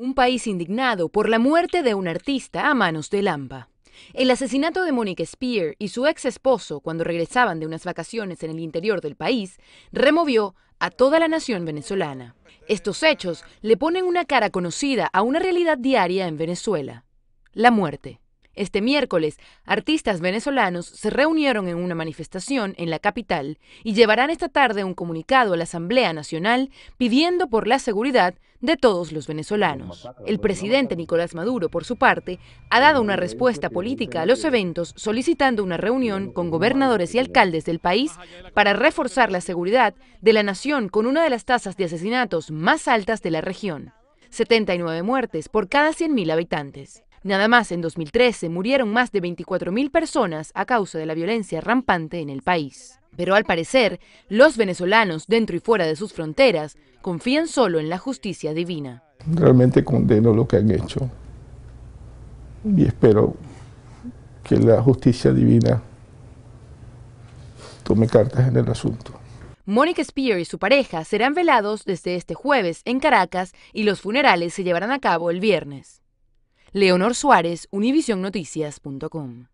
Un país indignado por la muerte de un artista a manos de Lampa. El asesinato de Monique Speer y su ex esposo cuando regresaban de unas vacaciones en el interior del país removió a toda la nación venezolana. Estos hechos le ponen una cara conocida a una realidad diaria en Venezuela, la muerte. Este miércoles, artistas venezolanos se reunieron en una manifestación en la capital y llevarán esta tarde un comunicado a la Asamblea Nacional pidiendo por la seguridad de todos los venezolanos. El presidente Nicolás Maduro, por su parte, ha dado una respuesta política a los eventos solicitando una reunión con gobernadores y alcaldes del país para reforzar la seguridad de la nación con una de las tasas de asesinatos más altas de la región, 79 muertes por cada 100.000 habitantes. Nada más en 2013 murieron más de 24.000 personas a causa de la violencia rampante en el país. Pero al parecer, los venezolanos dentro y fuera de sus fronteras confían solo en la justicia divina. Realmente condeno lo que han hecho y espero que la justicia divina tome cartas en el asunto. Mónica Spear y su pareja serán velados desde este jueves en Caracas y los funerales se llevarán a cabo el viernes. Leonor Suárez, univisionnoticias.com.